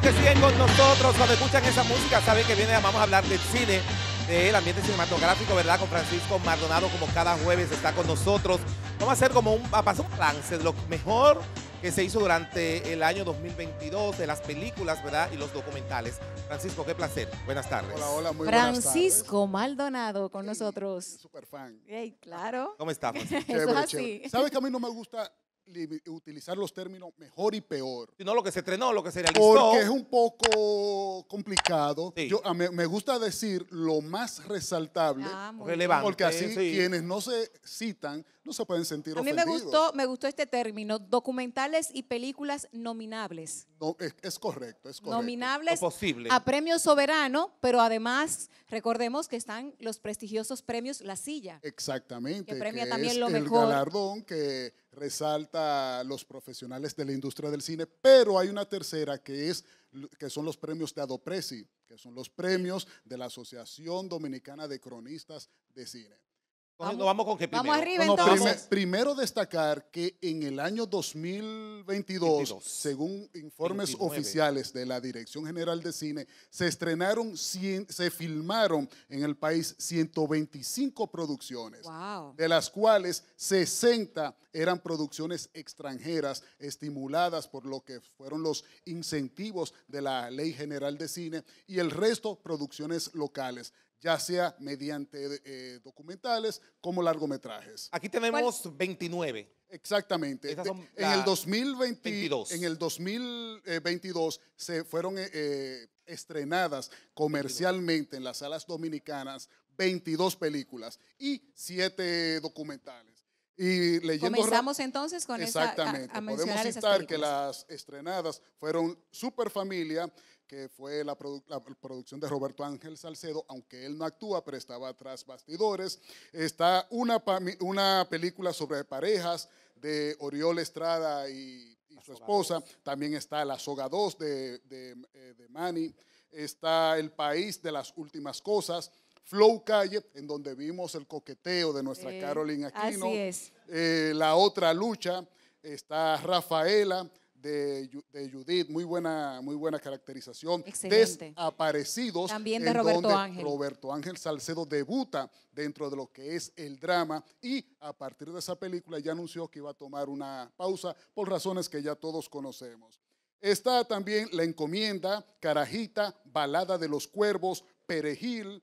que siguen con nosotros, cuando escuchan esa música, saben que viene, vamos a hablar del cine, del ambiente cinematográfico, ¿verdad? Con Francisco Maldonado como cada jueves está con nosotros. Vamos a hacer como un, a lo mejor que se hizo durante el año 2022 de las películas, ¿verdad? Y los documentales. Francisco, qué placer. Buenas tardes. Hola, hola, muy Francisco buenas tardes. Maldonado con nosotros. Super fan. Hey, claro. ¿Cómo estamos? Chévere, ¿Sabes que a mí no me gusta utilizar los términos mejor y peor. no lo que se estrenó, lo que se realizó. Porque es un poco complicado. Yo, me, gusta decir lo más resaltable. Ah, relevante. Porque así quienes no se citan no se pueden sentir ofendidos. A mí me gustó, me gustó este término, documentales y películas nominables. es, correcto, es correcto. Nominables posible. a premio soberano, pero además recordemos que están los prestigiosos premios La Silla. Exactamente. Que premia también lo mejor. El galardón que resalta a los profesionales de la industria del cine, pero hay una tercera que, es, que son los premios de Adopresi, que son los premios de la Asociación Dominicana de Cronistas de Cine vamos, con Vamos arriba primero destacar que en el año 2022, según informes oficiales de la Dirección General de Cine, se estrenaron, se filmaron en el país 125 producciones, de las cuales 60 eran producciones extranjeras estimuladas por lo que fueron los incentivos de la Ley General de Cine y el resto producciones locales ya sea mediante eh, documentales como largometrajes. Aquí tenemos 29. Exactamente. en, el en el 2022 se fueron eh, eh, estrenadas comercialmente en las salas dominicanas 22 películas y 7 documentales. Y leyendo Comenzamos entonces con Exactamente. Podemos citar que las estrenadas fueron Super Familia, que fue la, producción de Roberto Ángel Salcedo, aunque él no actúa, pero estaba tras bastidores. Está una, una película sobre parejas de Oriol Estrada y, su esposa. También está La Soga 2 de, de, eh, de Manny. Está El País de las Últimas Cosas Flow Calle, en donde vimos el coqueteo de nuestra eh, Carolina Aquino. Así es. Eh, la otra lucha está Rafaela de, Judith, muy buena, muy buena caracterización. Excelente. Desaparecidos. También de Roberto Ángel. Roberto Ángel Salcedo debuta dentro de lo que es el drama y a partir de esa película ya anunció que iba a tomar una pausa por razones que ya todos conocemos. Está también La Encomienda, Carajita, Balada de los Cuervos, Perejil,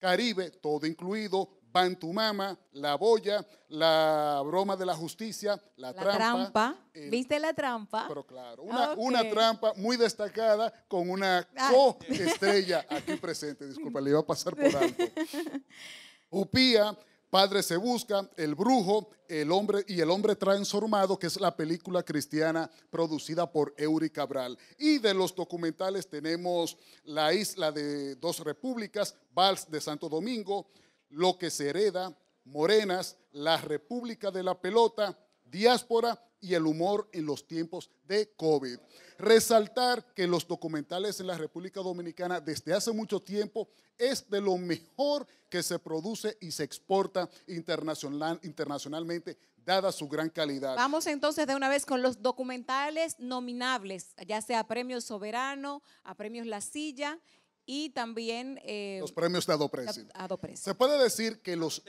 Caribe, todo incluido, Bantumama, La Boya, La Broma de la Justicia, La, la Trampa. ¿Viste la trampa? Pero claro, una, una trampa muy destacada con una ah. co-estrella aquí presente. Disculpa, le iba a pasar por alto. Upía, Padre se busca, El brujo, El hombre y El hombre transformado, que es la película cristiana producida por Eury Cabral. Y de los documentales tenemos La isla de dos repúblicas, Vals de Santo Domingo, Lo que se hereda, Morenas, La República de la Pelota, diáspora y el humor en los tiempos de COVID. Resaltar que los documentales en la República Dominicana desde hace mucho tiempo es de lo mejor que se produce y se exporta internacionalmente, dada su gran calidad. Vamos entonces de una vez con los documentales nominables, ya sea a Premio Soberano, a Premios La Silla y también... Eh, los premios de Adopresi. Se puede decir que los,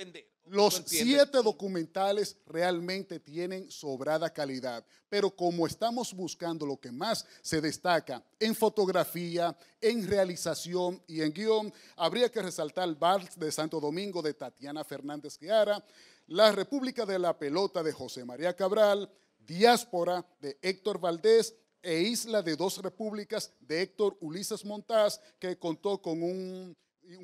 los siete documentales realmente tienen sobrada calidad, pero como estamos buscando lo que más se destaca en fotografía, en realización y en guión, habría que resaltar Vals de Santo Domingo de Tatiana Fernández Guiara, La República de la Pelota de José María Cabral, Diáspora de Héctor Valdés e Isla de dos Repúblicas de Héctor Ulises Montaz, que contó con un,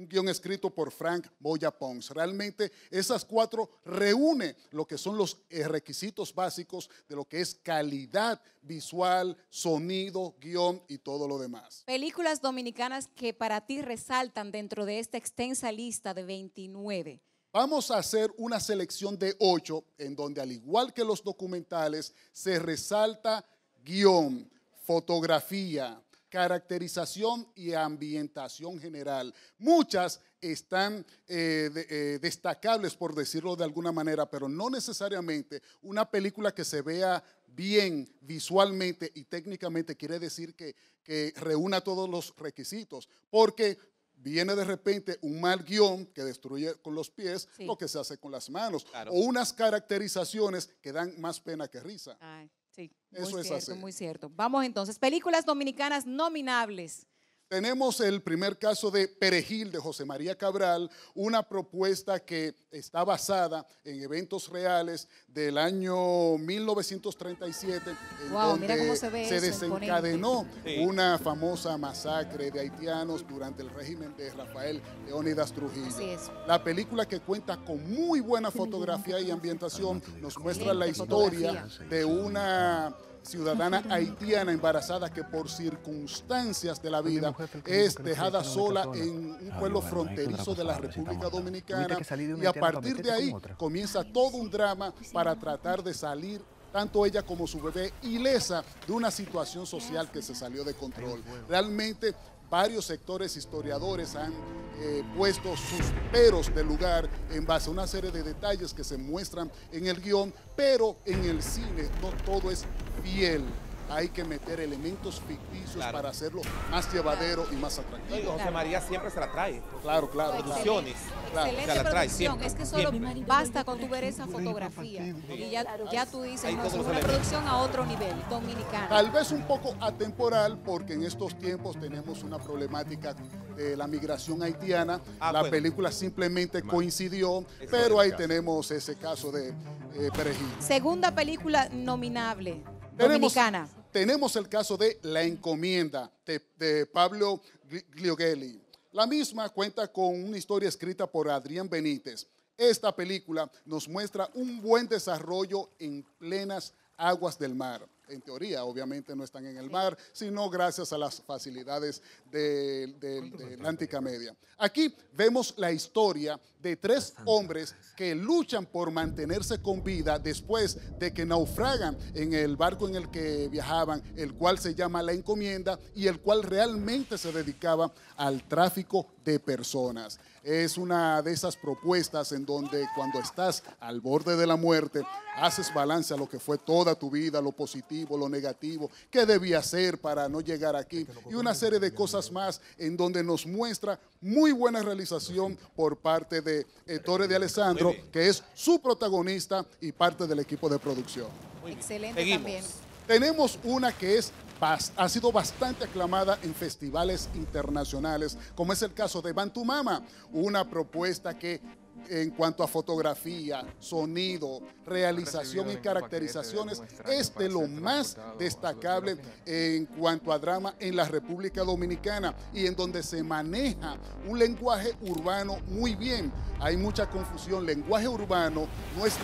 guión escrito por Frank Boya Pons. Realmente esas cuatro reúne lo que son los eh, requisitos básicos de lo que es calidad visual, sonido, guión y todo lo demás. Películas dominicanas que para ti resaltan dentro de esta extensa lista de 29. Vamos a hacer una selección de 8 en donde, al igual que los documentales, se resalta guión, fotografía, caracterización y ambientación general. Muchas están eh, eh, destacables, por decirlo de alguna manera, pero no necesariamente una película que se vea bien visualmente y técnicamente quiere decir que, que reúna todos los requisitos, porque viene de repente un mal guión que destruye con los pies lo que se hace con las manos, o unas caracterizaciones que dan más pena que risa. Sí, muy es cierto, muy cierto. Vamos entonces, películas dominicanas nominables. Tenemos el primer caso de Perejil de José María Cabral, una propuesta que está basada en eventos reales del año 1937, en donde se, desencadenó una famosa masacre de haitianos durante el régimen de Rafael Leónidas Trujillo. La película que cuenta con muy buena fotografía y ambientación nos muestra la historia de una ciudadana haitiana embarazada que por circunstancias de la vida es dejada sola en un ah, pueblo fronterizo pues de la República Dominicana y a partir de ahí comienza todo un drama para tratar de salir tanto ella como su bebé ilesa de una situación social que se salió de control. Realmente varios sectores historiadores han eh, puesto sus peros de lugar en base a una serie de detalles que se muestran en el guión, pero en el cine no todo es hay que meter elementos ficticios para hacerlo más llevadero y más atractivo. José María siempre se la trae. Claro, claro. Producciones. Excelente se la trae Es que solo basta con tu ver esa fotografía. Y ya, tú dices, no, es una producción a otro nivel, dominicana. Tal vez un poco atemporal, porque en estos tiempos tenemos una problemática de la migración haitiana. Ah, la película simplemente coincidió, pero ahí tenemos ese caso de eh, Perejil. Segunda película nominable tenemos, el caso de La Encomienda de, Pablo Glioghelli. La misma cuenta con una historia escrita por Adrián Benítez. Esta película nos muestra un buen desarrollo en plenas aguas del mar. En teoría, obviamente no están en el mar, sino gracias a las facilidades de, Atlántica Media. Aquí vemos la historia de tres hombres que luchan por mantenerse con vida después de que naufragan en el barco en el que viajaban, el cual se llama la encomienda y el cual realmente se dedicaba al tráfico de personas. Es una de esas propuestas en donde cuando estás al borde de la muerte, haces balance a lo que fue toda tu vida, lo positivo, lo negativo, qué debía hacer para no llegar aquí y una serie de cosas más en donde nos muestra muy buena realización por parte de eh, eh, Torre de Alessandro, que es su protagonista y parte del equipo de producción. Excelente también. Tenemos una que es ha sido bastante aclamada en festivales internacionales, como es el caso de Bantumama, una propuesta que en cuanto a fotografía, sonido, realización y caracterizaciones, es lo más destacable en cuanto a drama en la República Dominicana y en donde se maneja un lenguaje urbano muy bien. Hay mucha confusión. Lenguaje urbano no es,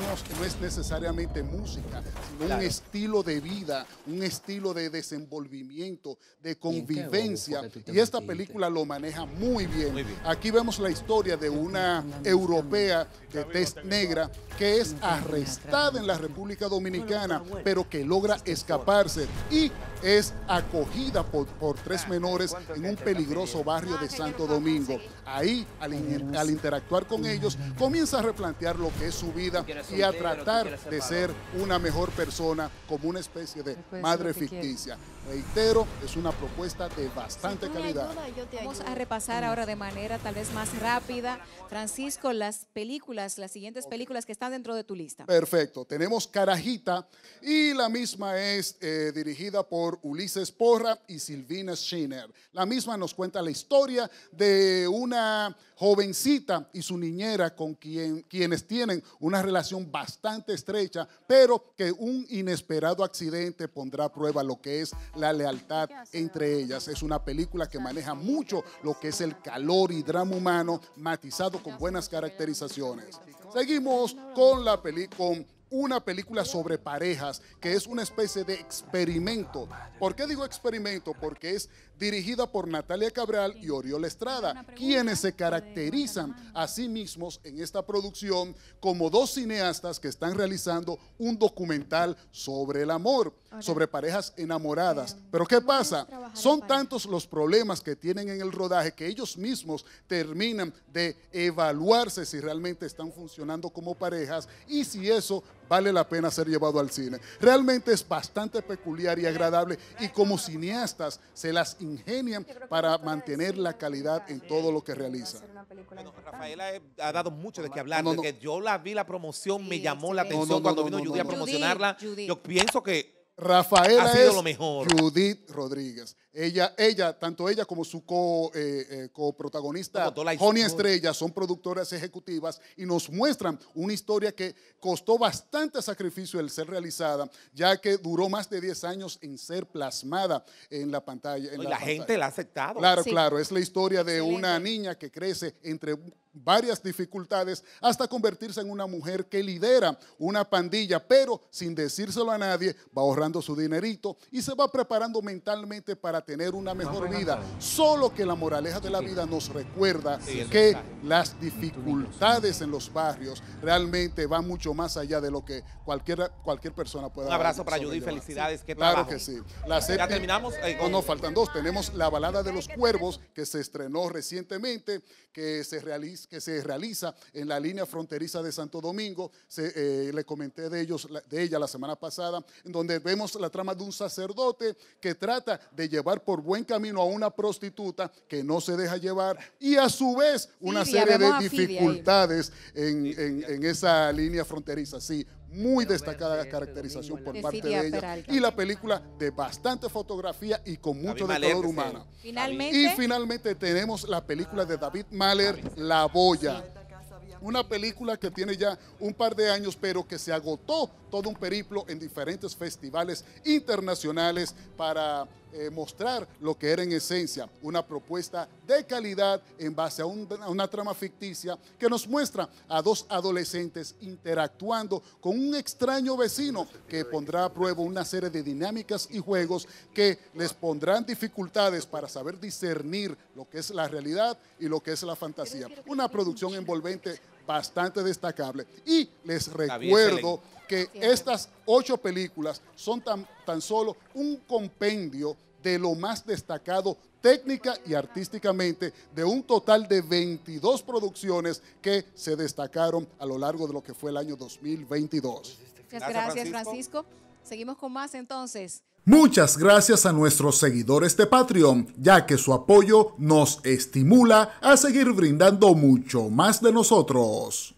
necesariamente música, sino un estilo de vida, un estilo de desenvolvimiento, de convivencia. Y esta película lo maneja muy bien. Aquí vemos la historia de una europea vea de Test negra que es arrestada en la República Dominicana, pero que logra escaparse y es acogida por, tres menores en un peligroso barrio de Santo Domingo. Ahí, al interactuar con ellos, comienza a replantear lo que es su vida y a tratar de ser una mejor persona como una especie de madre ficticia. Reitero, es una propuesta de bastante calidad. Vamos a repasar ahora de manera tal vez más rápida, Francisco, las películas, las siguientes películas que están dentro de tu lista. Perfecto, tenemos Carajita y la misma es eh, dirigida por Ulises Porra y Silvina Schiner. La misma nos cuenta la historia de una jovencita y su niñera con quienes tienen una relación bastante estrecha, pero que un inesperado accidente pondrá a prueba lo que es la lealtad entre ellas. Es una película que maneja mucho lo que es el calor y drama humano, matizado con buenas caracterizaciones. Seguimos con la una película sobre parejas, que es una especie de experimento. ¿Por qué digo experimento? Porque es dirigida por Natalia Cabral y Oriol Estrada, quienes se caracterizan a sí mismos en esta producción como dos cineastas que están realizando un documental sobre el amor, sobre parejas enamoradas. Pero ¿qué pasa? Son tantos los problemas que tienen en el rodaje que ellos mismos terminan de evaluarse si realmente están funcionando como parejas y si eso vale la pena ser llevado al cine. Realmente es bastante peculiar y agradable y como cineastas se las ingenian para mantener la calidad en todo lo que realiza. Bueno, Rafaela eh, ha dado mucho de qué hablar, yo la vi la promoción, me llamó la atención cuando vino Judy a promocionarla. Yo pienso que Rafaela es Judith Rodríguez. Ella, ella, tanto ella como su co, eh, eh, coprotagonista, Joni Estrella, son productoras ejecutivas y nos muestran una historia que costó bastante sacrificio el ser realizada, ya que duró más de 10 años en ser plasmada en la pantalla. Y la, gente la ha aceptado. Claro, claro. Es la historia de una niña que crece entre varias dificultades hasta convertirse en una mujer que lidera una pandilla, pero sin decírselo a nadie, va ahorrando su dinerito y se va preparando mentalmente para tener una mejor vida. Solo que la moraleja de la vida nos recuerda que las dificultades en los barrios realmente van mucho más allá de lo que cualquier, cualquier persona pueda. Un abrazo para Judy, felicidades, que Claro que sí. ya terminamos. Eh, no, no, faltan dos. Tenemos la balada de los cuervos que se estrenó recientemente, que se realiza que se realiza en la línea fronteriza de Santo Domingo. Se, eh, le comenté de, ellos, de ella la semana pasada, en donde vemos la trama de un sacerdote que trata de llevar por buen camino a una prostituta que no se deja llevar y a su vez una serie de dificultades en, en esa línea fronteriza. Sí, muy destacada este caracterización por parte de ella y la película de bastante fotografía y con mucho de color humano. Y finalmente tenemos la película de David Mahler, ah, La Boya una película que tiene ya un par de años, pero que se agotó todo un periplo en diferentes festivales internacionales para eh, mostrar lo que era en esencia, una propuesta de calidad en base a, a una trama ficticia que nos muestra a dos adolescentes interactuando con un extraño vecino que pondrá a prueba una serie de dinámicas y juegos que les pondrán dificultades para saber discernir lo que es la realidad y lo que es la fantasía. Una producción envolvente bastante destacable. Y les recuerdo que estas ocho películas son tan, tan solo un compendio de lo más destacado técnica y artísticamente de un total de 22 producciones que se destacaron a lo largo de lo que fue el año 2022. Muchas gracias, Francisco. Seguimos con más entonces. Muchas gracias a nuestros seguidores de Patreon, ya que su apoyo nos estimula a seguir brindando mucho más de nosotros.